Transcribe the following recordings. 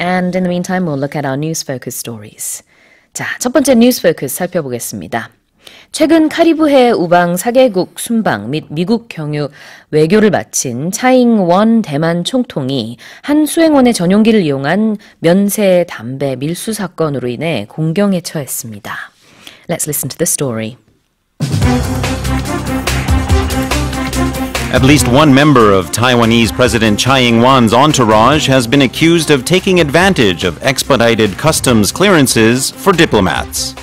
And in the meantime, we'll look at our news focus stories. 자, 첫 번째 뉴스 포커스 살펴보겠습니다. 최근 카리브해 우방 4개국 순방 및 미국 경유 외교를 마친 차잉원 대만 총통이 한 수행원의 전용기를 이용한 면세 담배 밀수 사건으로 인해 공경에 처했습니다. Let's listen to the story. At least one member of Taiwanese President Chiang Ing wen's entourage has been accused of taking advantage of expedited customs clearances for diplomats.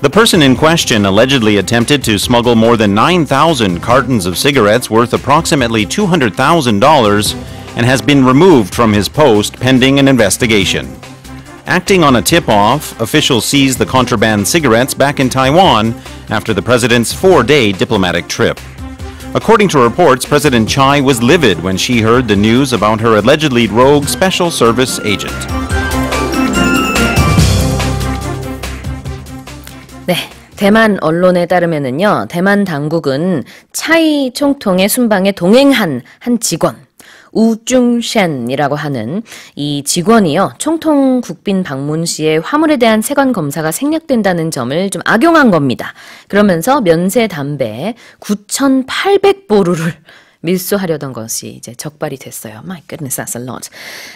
The person in question allegedly attempted to smuggle more than 9,000 cartons of cigarettes worth approximately $200,000 and has been removed from his post pending an investigation. Acting on a tip off, officials seized the contraband cigarettes back in Taiwan after the president's four day diplomatic trip. According to reports, President Chai was livid when she heard the news about her allegedly rogue Special Service agent. 네, 대만 언론에 따르면은요, 대만 당국은 차이 총통의 순방에 동행한 한 직원 우중샨이라고 하는 이 직원이요. 총통 국빈 방문 시에 화물에 대한 세관 검사가 생략된다는 점을 좀 악용한 겁니다. 그러면서 면세 담배 9,800보루를 밀수하려던 것이 이제 적발이 됐어요. My goodness, that's a lot.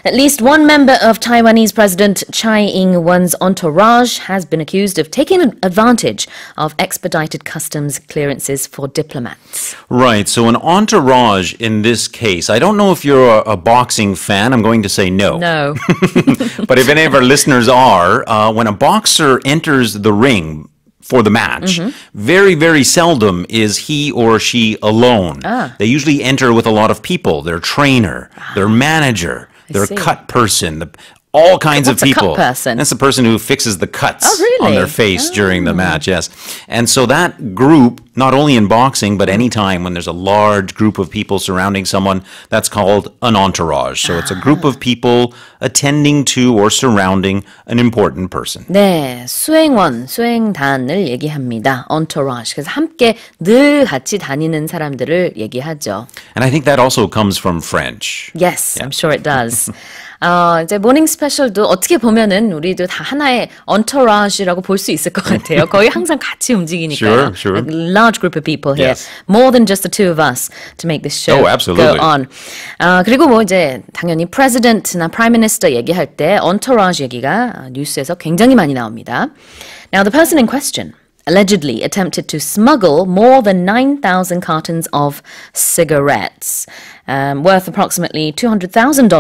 At least one member of Taiwanese President Chai Ing-wen's entourage has been accused of taking advantage of expedited customs clearances for diplomats. Right. So an entourage in this case. I don't know if you're a, a boxing fan. I'm going to say no. No. but if any of our listeners are, uh, when a boxer enters the ring, for the match. Mm-hmm. Very, very seldom is he or she alone. Ah. They usually enter with a lot of people their trainer, ah. their manager, I their see. cut person, the, all kinds What's of people. A cut person? That's the person who fixes the cuts oh, really? on their face oh. during the ah. match, yes. And so that group not only in boxing, but any time when there's a large group of people surrounding someone, that's called an entourage. So it's a group of people attending to or surrounding an important person. 네, 수행원, 수행단을 얘기합니다. entourage. 그래서 함께 늘 같이 다니는 사람들을 얘기하죠. And I think that also comes from French. Yes, yeah. I'm sure it does. 어, 이제 모닝 스페셜도 어떻게 보면은 우리도 다 하나의 entourage라고 볼 수 있을 것 같아요. 거의 항상 같이 움직이니까요. Sure, sure large group of people here, yes. more than just the two of us, to make this show oh, absolutely. go on. 그리고 뭐 이제 당연히 President나 Prime Minister 얘기할 때 entourage 얘기가 뉴스에서 굉장히 많이 나옵니다. Now the person in question. allegedly attempted to smuggle more than 9,000 cartons of cigarettes, um, worth approximately $200,000,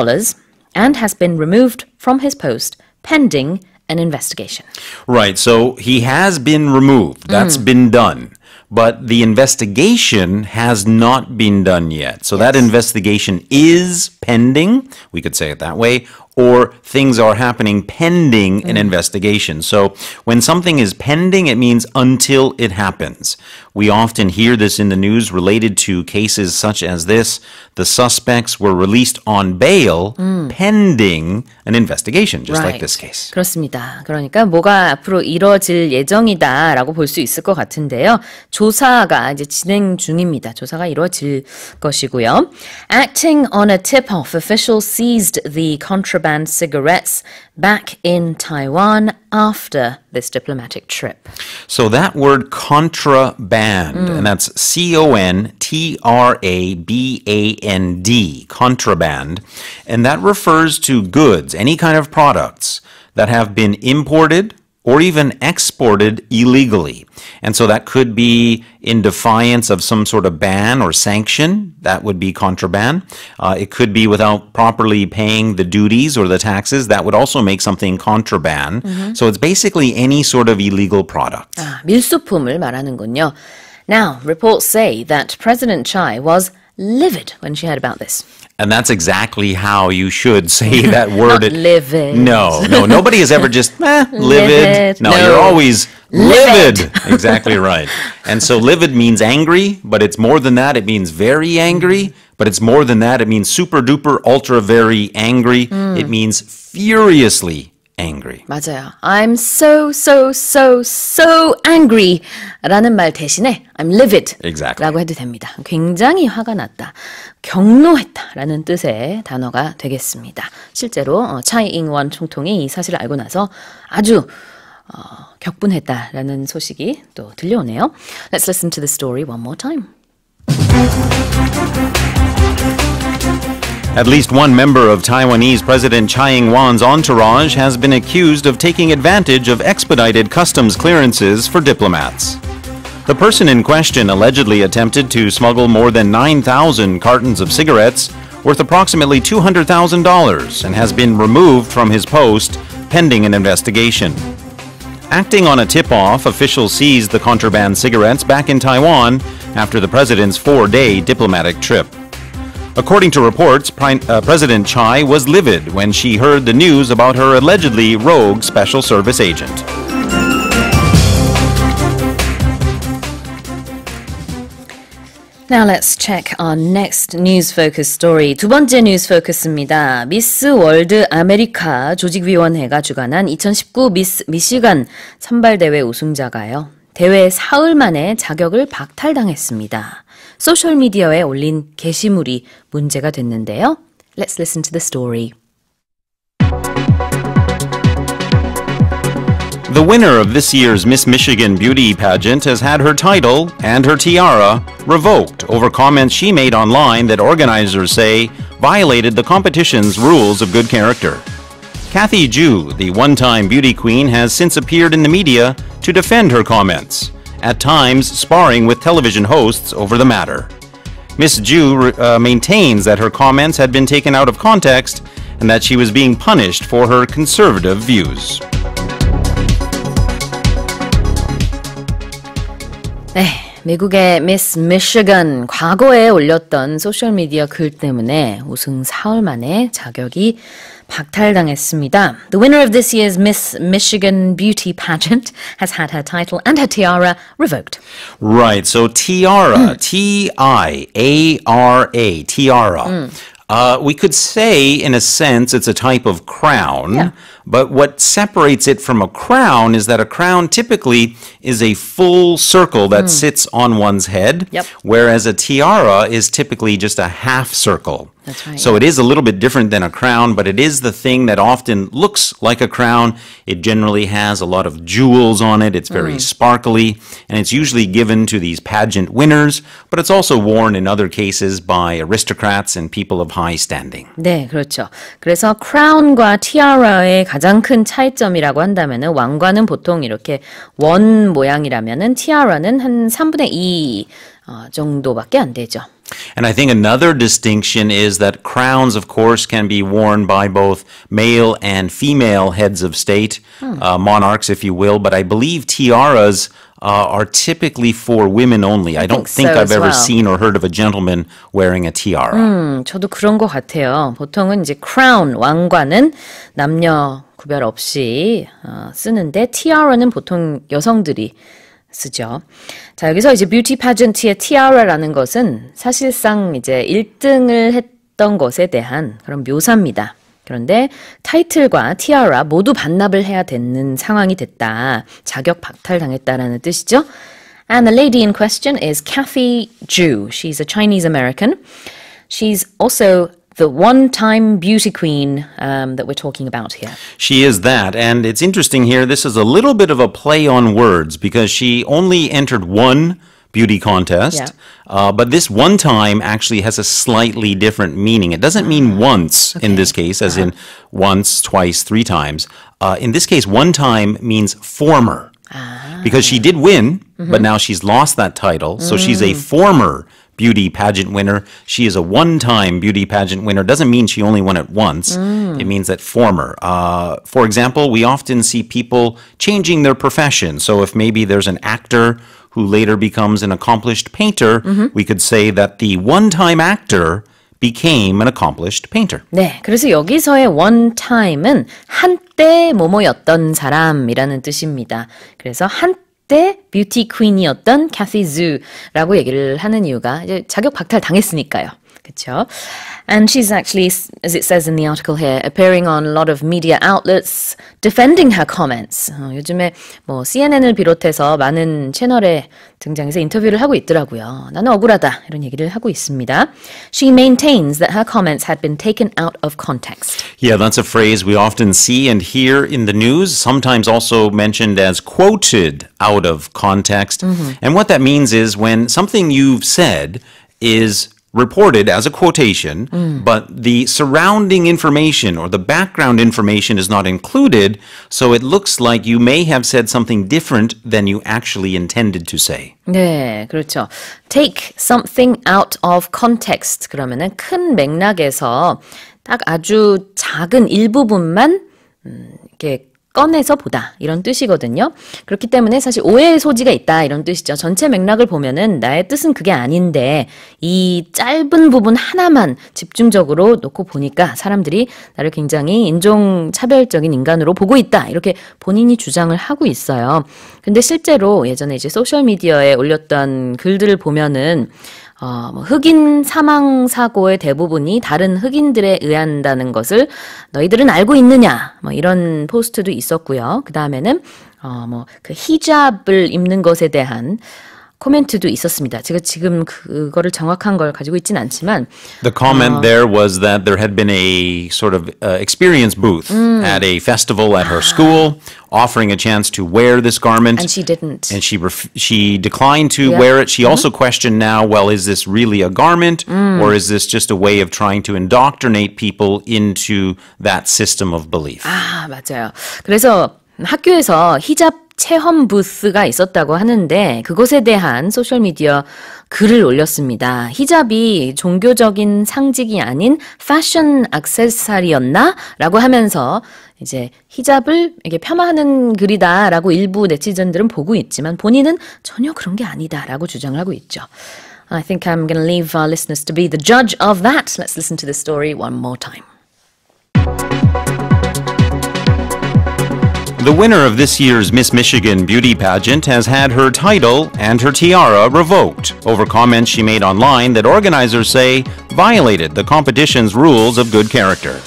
and has been removed from his post pending an investigation. Right, so he has been removed. That's mm. been done but the investigation has not been done yet. So yes. that investigation is pending, we could say it that way, or things are happening pending mm. an investigation. So when something is pending, it means until it happens. We often hear this in the news related to cases such as this. The suspects were released on bail mm. pending an investigation, just right. like this case. 그렇습니다. 그러니까 뭐가 앞으로 이뤄질 예정이다라고 볼 수 있을 것 같은데요. 조사가 이제 진행 중입니다. 조사가 이루어질 것이고요. Acting on a tip-off, officials seized the contraband cigarettes back in Taiwan after this diplomatic trip. So that word contraband, mm. and that's C O N T R A B A N D, contraband, and that refers to goods, any kind of products that have been imported or even exported illegally. And so that could be in defiance of some sort of ban or sanction. That would be contraband. Uh, it could be without properly paying the duties or the taxes. That would also make something contraband. Mm -hmm. So it's basically any sort of illegal product. Ah, now, reports say that President Chai was livid when she heard about this. And that's exactly how you should say that word. Not livid. No, no, nobody has ever just eh, livid. livid. No, no, you're always livid. livid. exactly right. And so livid means angry, but it's more than that. It means very angry, but it's more than that. It means super duper ultra very angry. Mm. It means furiously angry. 맞아요. I'm so, so, so, so angry 라는 말 대신에 I'm livid exactly. 라고 해도 됩니다. 굉장히 화가 났다. 경로했다 라는 뜻의 단어가 되겠습니다. 실제로 차이잉원 어, 총통이 이 사실을 알고 나서 아주 어, 격분했다라는 소식이 또 들려오네요. Let's listen to the story one more time. At least one member of Taiwanese President Chiang Ing-wen's entourage has been accused of taking advantage of expedited customs clearances for diplomats. The person in question allegedly attempted to smuggle more than 9,000 cartons of cigarettes worth approximately $200,000 and has been removed from his post pending an investigation. Acting on a tip off, officials seized the contraband cigarettes back in Taiwan after the president's four day diplomatic trip. According to reports, Prime, uh, President Chai was livid when she heard the news about her allegedly rogue Special Service agent. Now let's check our next news focus story. 두 번째 뉴스 포커스입니다. 미스 월드 아메리카 조직위원회가 주관한 2019 미스 미시간 선발대회 우승자가요. 대회 사흘 만에 자격을 박탈당했습니다. 소셜미디어에 올린 게시물이 문제가 됐는데요. Let's listen to the story. The winner of this year's Miss Michigan beauty pageant has had her title and her tiara revoked over comments she made online that organizers say violated the competition's rules of good character. Kathy Ju, the one time beauty queen, has since appeared in the media to defend her comments at times sparring with television hosts over the matter. Miss Ju uh, maintains that her comments had been taken out of context and that she was being punished for her conservative views. Hey, 미국의 Miss Michigan 과거에 올렸던 소셜 미디어 글 때문에 우승 사흘 만에 자격이 박탈당했습니다. The winner of this year's Miss Michigan Beauty Pageant has had her title and her tiara revoked. Right, so tiara, hmm. T I A R A, tiara. Mm. Uh, we could say, in a sense, it's a type of crown. Yeah. But what separates it from a crown is that a crown typically is a full circle that mm. sits on one's head, yep. whereas a tiara is typically just a half circle. That's right. So it is a little bit different than a crown, but it is the thing that often looks like a crown. It generally has a lot of jewels on it. It's very mm. sparkly, and it's usually given to these pageant winners, but it's also worn in other cases by aristocrats and people of high standing. 네, 그렇죠. 그래서 crown과 tiara의 가장 큰 차이점이라고 한다면은 왕관은 보통 이렇게 원 모양이라면은 tiara는 한 3분의 2 정도밖에 안 되죠. And I think another distinction is that crowns, of course, can be worn by both male and female heads of state, hmm. uh, monarchs, if you will. But I believe tiaras uh, are typically for women only. I, I don't think, think so I've ever well. seen or heard of a gentleman wearing a tiara. 음, hmm, 저도 그런 것 같아요. 보통은 이제 crown, 왕관은 남녀 구별 없이 어, 쓰는데 tiara는 보통 여성들이 쓰죠. 자, 여기서 이제 뷰티 파전트의 티아라라는 것은 사실상 이제 1등을 했던 것에 대한 그런 묘사입니다. 그런데 타이틀과 티아라 모두 반납을 해야 되는 상황이 됐다. 자격 박탈당했다라는 뜻이죠. And the lady in question is Kathy Ju. She's a Chinese American. She's also the one time beauty queen um, that we're talking about here. She is that. And it's interesting here, this is a little bit of a play on words because she only entered one beauty contest. Yeah. Uh, but this one time actually has a slightly different meaning. It doesn't mean ah, once okay. in this case, as uh -huh. in uh-huh. once, twice, three times. Uh, in this case, one time means former. Ah. Because she did win, mm -hmm. but mm-hmm. now she's lost that title. So mm. she's a mm. former beauty pageant winner. She is a one time beauty pageant winner. Doesn't mean she only won it once, mm. it means that former. Uh, for example, we often see people changing their profession. So if maybe there's an actor who later becomes an accomplished painter, mm -hmm. we could say that the one time actor became an accomplished painter. 네, 그래서 여기서의 one time은 한때 뭐뭐였던 사람이라는 뜻입니다. 그래서 한때 뷰티 퀸이었던 캐시 즈라고 얘기를 하는 이유가 이제 자격 박탈 당했으니까요. And she's actually, as it says in the article here, appearing on a lot of media outlets defending her comments. 요즘에 뭐 CNN을 비롯해서 많은 채널에 등장해서 인터뷰를 하고 있더라고요. 나는 억울하다 이런 얘기를 하고 있습니다. She maintains that her comments had been taken out of context. Yeah, that's a phrase we often see and hear in the news, sometimes also mentioned as quoted out of context. Mm -hmm. And what that means is when something you've said is reported as a quotation, mm. but the surrounding information or the background information is not included, so it looks like you may have said something different than you actually intended to say. 네, 그렇죠. Take something out of context 그러면은 큰 맥락에서 딱 아주 작은 일부분만 음, 이렇게 꺼내서 보다 이런 뜻이거든요. 그렇기 때문에 사실 오해의 소지가 있다 이런 뜻이죠. 전체 맥락을 보면은 나의 뜻은 그게 아닌데 이 짧은 부분 하나만 집중적으로 놓고 보니까 사람들이 나를 굉장히 인종 차별적인 인간으로 보고 있다 이렇게 본인이 주장을 하고 있어요. 근데 실제로 예전에 이제 소셜 미디어에 올렸던 글들을 보면은 어, 뭐 흑인 사망 사고의 대부분이 다른 흑인들에 의한다는 것을 너희들은 알고 있느냐? 뭐 이런 포스트도 있었고요. 어, 뭐 그 다음에는 어, 뭐그 히잡을 입는 것에 대한 코멘트도 있었습니다. 제가 지금 그거를 정확한 걸 가지고 있진 않지만 The comment 어, there was that there had been a sort of uh, experience booth 음. at a festival at her school offering a chance to wear this garment and she didn't. And she ref- she declined to yeah. wear it. She mm-hmm. also questioned now, well, is this really a garment mm. or is this just a way of trying to indoctrinate people into that system of belief? 아, ah, 맞아요. 그래서 학교에서 히잡 체험 부스가 있었다고 하는데 그것에 대한 소셜미디어 글을 올렸습니다. 히잡이 종교적인 상징이 아닌 패션 악세사리였나? 라고 하면서 이제 히잡을 이게 폄하하는 글이다라고 일부 네티즌들은 보고 있지만 본인은 전혀 그런 게 아니다라고 주장을 하고 있죠. I think I'm going to leave our listeners to be the judge of that. Let's listen to the story one more time. The winner of this year's Miss Michigan beauty pageant has had her title and her tiara revoked over comments she made online that organizers say violated the competition's rules of good character.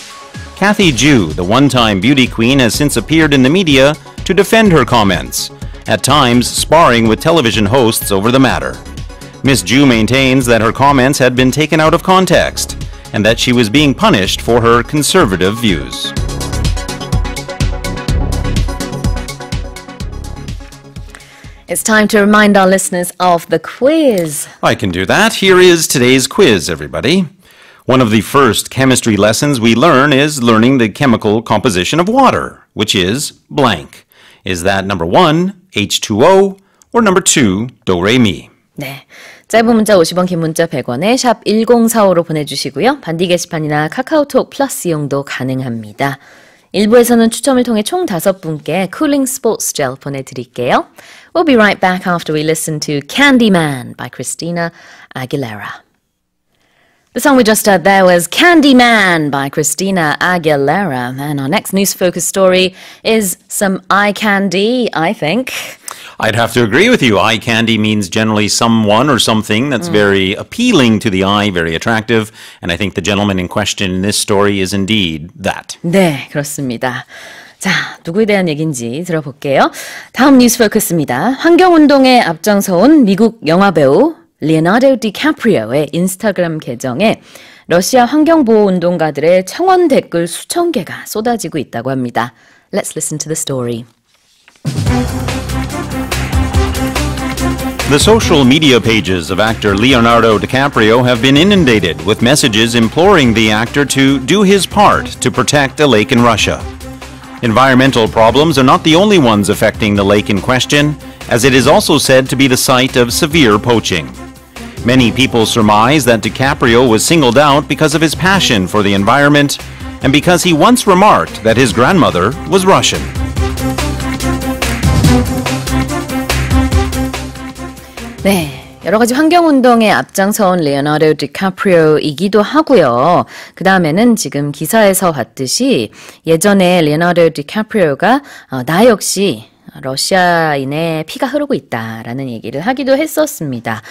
Kathy Jew, the one-time beauty queen, has since appeared in the media to defend her comments, at times sparring with television hosts over the matter. Miss Jew maintains that her comments had been taken out of context and that she was being punished for her conservative views. It's time to remind our listeners of the quiz. I can do that. Here is today's quiz, everybody. One of the first chemistry lessons we learn is learning the chemical composition of water, which is blank. Is that number one, H2O, or number two, do re mi? 네. 짧은 문자 50원, 긴 문자 100원에 샵 1045로 보내주시고요. 반디 게시판이나 카카오톡 플러스 이용도 가능합니다. 일부에서는 추첨을 통해 총 다섯 분께 쿨링 스포츠 젤 보내드릴게요. We'll be right back after we listen to Candyman by Christina Aguilera. The song we just heard there was Candyman by Christina Aguilera. And our next news focus story is some eye candy, I think. I'd have to agree with you. Eye candy means generally someone or something that's mm. very appealing to the eye, very attractive. And I think the gentleman in question in this story is indeed that. 네, 그렇습니다. 자, 누구에 대한 얘기인지 들어볼게요. 다음 뉴스 포커스입니다. 환경운동에 온 미국 영화배우 리에나르도 디카프리오의 인스타그램 계정에 러시아 환경보호운동가들의 청원 댓글 수천 개가 쏟아지고 있다고 합니다. Let's listen to the story. The social media pages of actor Leonardo DiCaprio have been inundated with messages imploring the actor to do his part to protect a lake in Russia. Environmental problems are not the only ones affecting the lake in question, as it is also said to be the site of severe poaching. Many people surmise that DiCaprio was singled out because of his passion for the environment and because he once remarked that his grandmother was Russian. 네. 여러 가지 환경운동에 앞장서온 레오나르 디카프리오이기도 하고요. 그 다음에는 지금 기사에서 봤듯이 예전에 레오나르 디카프리오가 어, 나 역시 러시아인의 피가 흐르고 있다라는 얘기를 하기도 했었습니다.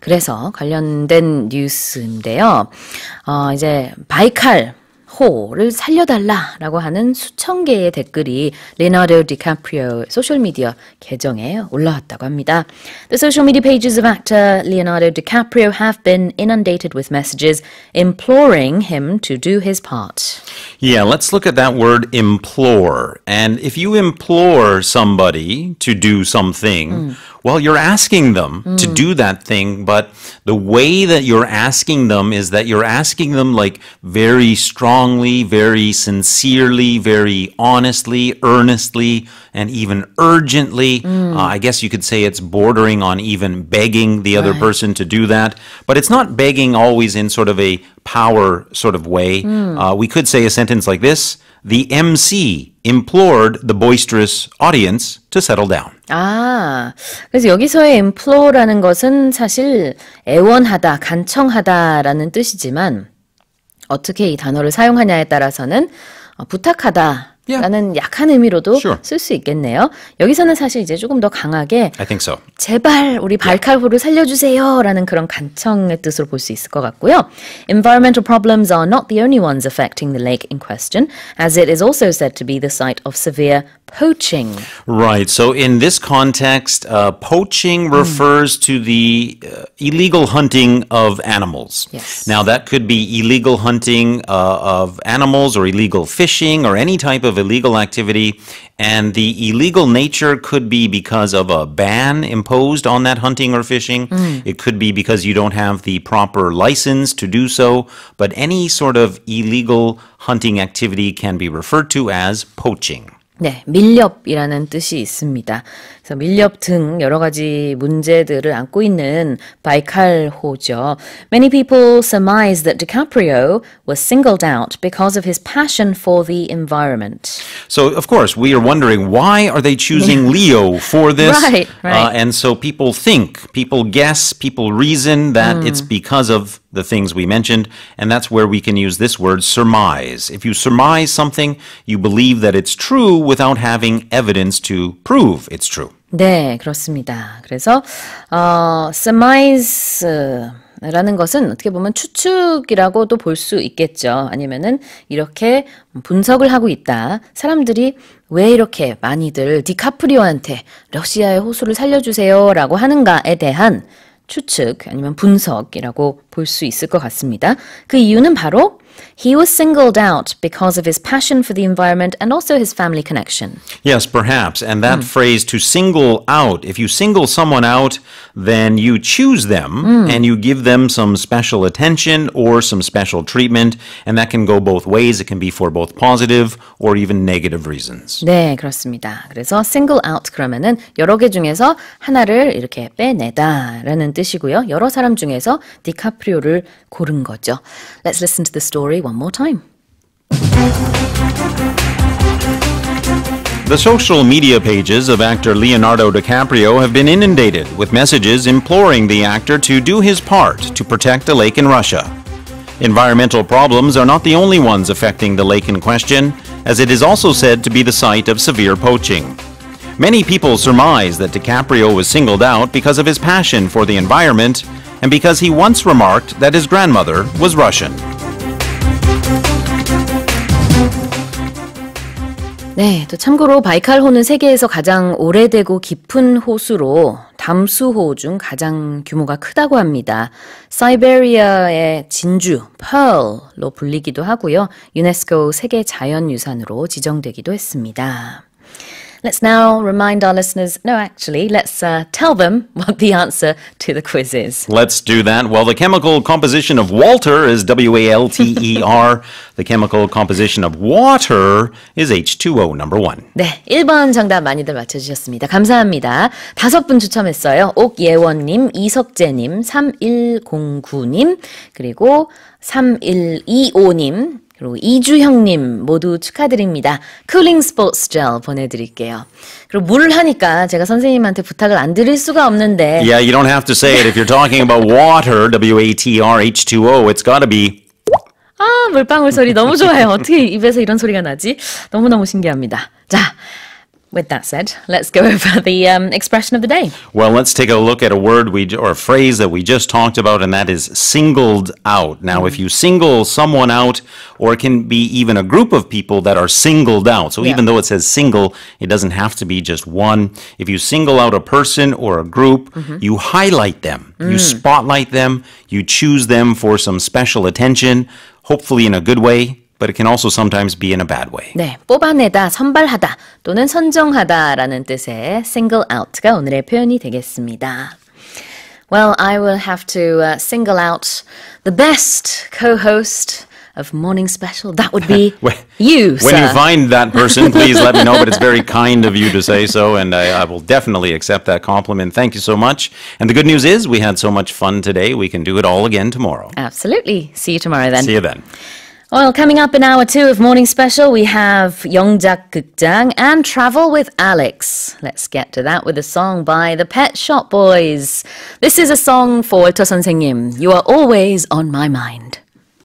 그래서 관련된 뉴스인데요. 어, 이제 바이칼 호를 살려달라라고 하는 수천 개의 댓글이 디카프리오 계정에 올라왔다고 합니다. The social media pages of actor Leonardo DiCaprio have been inundated with messages imploring him to do his part. Yeah, let's look at that word implore. And if you implore somebody to do something, mm. Well, you're asking them mm. to do that thing, but the way that you're asking them is that you're asking them like very strongly, very sincerely, very honestly, earnestly, and even urgently. Mm. Uh, I guess you could say it's bordering on even begging the other right. person to do that, but it's not begging always in sort of a power sort of way. Mm. Uh, we could say a sentence like this the MC implored the boisterous audience to settle down. 아, 그래서 여기서의 implore라는 것은 사실 애원하다, 간청하다라는 뜻이지만 어떻게 이 단어를 사용하냐에 따라서는 부탁하다 Yeah. 라는 약한 의미로도 sure. 쓸수 있겠네요. 여기서는 사실 이제 조금 더 강하게 I think so. 제발 우리 발칼부를 살려주세요라는 그런 간청의 뜻으로 볼수 있을 것 같고요. Environmental problems are not the only ones affecting the lake in question, as it is also said to be the site of severe poaching. Right. So in this context, uh, poaching mm. refers mm. to the uh, illegal hunting of animals. Yes. Now that could be illegal hunting uh, of animals or illegal fishing or any type of of illegal activity, and the illegal nature could be because of a ban imposed on that hunting or fishing. Mm. It could be because you don't have the proper license to do so, but any sort of illegal hunting activity can be referred to as poaching. 네, 밀렵이라는 뜻이 있습니다. 그래서 밀렵 등 여러 가지 문제들을 안고 있는 바이칼호죠. Many people surmise that DiCaprio was singled out because of his passion for the environment. So of course we are wondering why are they choosing Leo for this? Right, uh, right. Uh, and so people think, people guess, people reason that mm. it's because of the things we mentioned, and that's where we can use this word surmise. If you surmise something, you believe that it's true without having evidence to prove it's true. 네, 그렇습니다. 그래서 어, surmise라는 것은 어떻게 보면 추측이라고도 볼 수 있겠죠. 아니면은 이렇게 분석을 하고 있다. 사람들이 왜 이렇게 많이들 디카프리오한테 러시아의 호수를 살려주세요라고 하는가에 대한 추측 아니면 분석이라고 볼 수 있을 것 같습니다. 그 이유는 바로 He was singled out because of his passion for the environment and also his family connection. Yes, perhaps. And that mm. phrase, to single out, if you single someone out, then you choose them mm. and you give them some special attention or some special treatment. And that can go both ways. It can be for both positive or even negative reasons. 네, 그렇습니다. 그래서 single out 그러면은 여러 개 중에서 하나를 이렇게 빼내다라는 뜻이고요. 여러 사람 중에서 디카프리오를 고른 거죠. Let's listen to the story story one more time. The social media pages of actor Leonardo DiCaprio have been inundated with messages imploring the actor to do his part to protect a lake in Russia. Environmental problems are not the only ones affecting the lake in question, as it is also said to be the site of severe poaching. Many people surmise that DiCaprio was singled out because of his passion for the environment and because he once remarked that his grandmother was Russian. 네, 또 참고로 바이칼호는 세계에서 가장 오래되고 깊은 호수로 담수호 중 가장 규모가 크다고 합니다. 사이베리아의 진주, 펄로 불리기도 하고요. 유네스코 세계 자연유산으로 지정되기도 했습니다. Let's now remind our listeners no, actually, let's uh, tell them what the answer to the quiz is. Let's do that. Well, the chemical composition of Walter is W A L T E R. the chemical composition of water is H2O, number one. 네, 1번 정답 많이들 맞춰주셨습니다. 감사합니다. 다섯 분 추첨했어요. 옥예원님, 이석재님, 3109님, 그리고 3125님, 그리고 이주형님 모두 축하드립니다. 쿨링 스포츠 젤 보내드릴게요. 그리고 물 하니까 제가 선생님한테 부탁을 안 드릴 수가 없는데. Yeah, you don't have to say it. If you're talking about water, W-A-T-R, H2O, it's gotta be. 아, 물방울 소리 너무 좋아요. 어떻게 입에서 이런 소리가 나지? 너무너무 신기합니다. 자, With that said, let's go over the um, expression of the day. Well, let's take a look at a word we or a phrase that we just talked about, and that is singled out. Now, mm -hmm. if mm-hmm. you single someone out, or it can be even a group of people that are singled out. So yeah. even though it says single, it doesn't have to be just one. If you single out a person or a group, mm -hmm. you highlight them, mm. you spotlight them, you choose them for some special attention, hopefully in a good way but it can also sometimes be in a bad way. 네, 뽑아내다, 선발하다 또는 선정하다라는 뜻의 single out가 오늘의 표현이 되겠습니다. Well, I will have to uh, single out the best co-host of morning special. That would be when, you. When sir. you find that person, please let me know. But it's very kind of you to say so, and I, I, will definitely accept that compliment. Thank you so much. And the good news is, we had so much fun today. We can do it all again tomorrow. Absolutely. See you tomorrow then. See you then. Well, coming up in hour two of Morning Special, we have Yongdak Gukdang and Travel with Alex. Let's get to that with a song by the Pet Shop Boys. This is a song for Cho Sansenyim. You are always on my mind.